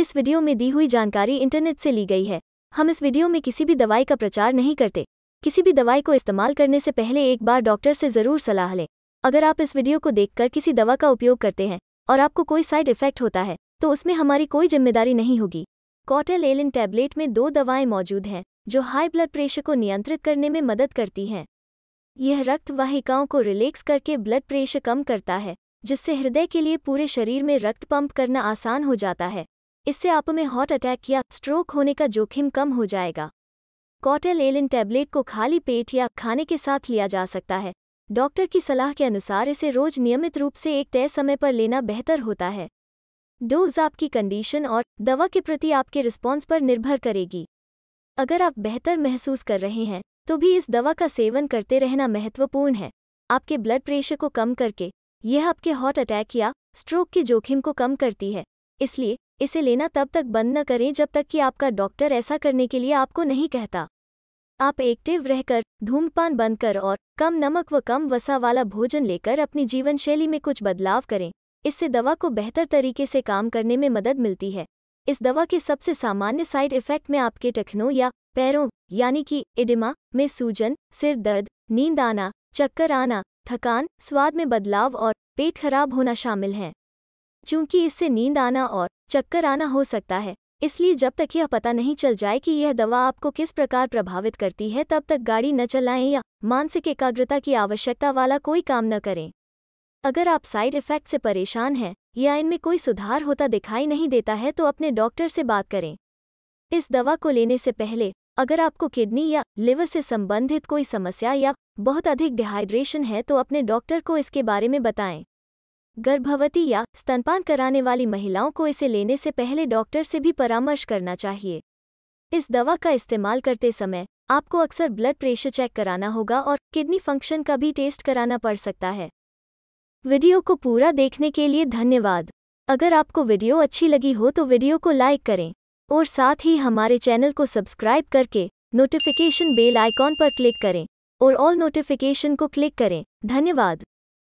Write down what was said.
इस वीडियो में दी हुई जानकारी इंटरनेट से ली गई है हम इस वीडियो में किसी भी दवाई का प्रचार नहीं करते किसी भी दवाई को इस्तेमाल करने से पहले एक बार डॉक्टर से ज़रूर सलाह लें अगर आप इस वीडियो को देखकर किसी दवा का उपयोग करते हैं और आपको कोई साइड इफेक्ट होता है तो उसमें हमारी कोई जिम्मेदारी नहीं होगी कॉटल एलिन टैबलेट में दो दवाएं मौजूद हैं जो हाई ब्लड प्रेशर को नियंत्रित करने में मदद करती हैं यह रक्त वाहिकाओं को रिलैक्स करके ब्लड प्रेशर कम करता है जिससे हृदय के लिए पूरे शरीर में रक्त पंप करना आसान हो जाता है इससे आप में हॉट अटैक या स्ट्रोक होने का जोखिम कम हो जाएगा कॉटेल एलिन टैबलेट को खाली पेट या खाने के साथ लिया जा सकता है डॉक्टर की सलाह के अनुसार इसे रोज नियमित रूप से एक तय समय पर लेना बेहतर होता है डोज आपकी कंडीशन और दवा के प्रति आपके रिस्पॉन्स पर निर्भर करेगी अगर आप बेहतर महसूस कर रहे हैं तो भी इस दवा का सेवन करते रहना महत्वपूर्ण है आपके ब्लड प्रेशर को कम करके यह आपके हार्ट अटैक या स्ट्रोक के जोखिम को कम करती है इसलिए इसे लेना तब तक बंद न करें जब तक कि आपका डॉक्टर ऐसा करने के लिए आपको नहीं कहता आप एक्टिव रहकर धूम्रपान बंद कर और कम नमक व कम वसा वाला भोजन लेकर अपनी जीवन शैली में कुछ बदलाव करें इससे दवा को बेहतर तरीके से काम करने में मदद मिलती है इस दवा के सबसे सामान्य साइड इफेक्ट में आपके टखनों या पैरों यानी कि इडिमा में सूजन सिर दर्द नींद आना चक्कर आना थकान स्वाद में बदलाव और पेट खराब होना शामिल हैं चूंकि इससे नींद आना और चक्कर आना हो सकता है इसलिए जब तक यह पता नहीं चल जाए कि यह दवा आपको किस प्रकार प्रभावित करती है तब तक गाड़ी न चलाएं या मानसिक एकाग्रता की आवश्यकता वाला कोई काम न करें अगर आप साइड इफ़ेक्ट से परेशान हैं या इनमें कोई सुधार होता दिखाई नहीं देता है तो अपने डॉक्टर से बात करें इस दवा को लेने से पहले अगर आपको किडनी या लिवर से संबंधित कोई समस्या या बहुत अधिक डिहाइड्रेशन है तो अपने डॉक्टर को इसके बारे में बताएं गर्भवती या स्तनपान कराने वाली महिलाओं को इसे लेने से पहले डॉक्टर से भी परामर्श करना चाहिए इस दवा का इस्तेमाल करते समय आपको अक्सर ब्लड प्रेशर चेक कराना होगा और किडनी फंक्शन का भी टेस्ट कराना पड़ सकता है वीडियो को पूरा देखने के लिए धन्यवाद अगर आपको वीडियो अच्छी लगी हो तो वीडियो को लाइक करें और साथ ही हमारे चैनल को सब्सक्राइब करके नोटिफिकेशन बेल आइकॉन पर क्लिक करें और ऑल नोटिफिकेशन को क्लिक करें धन्यवाद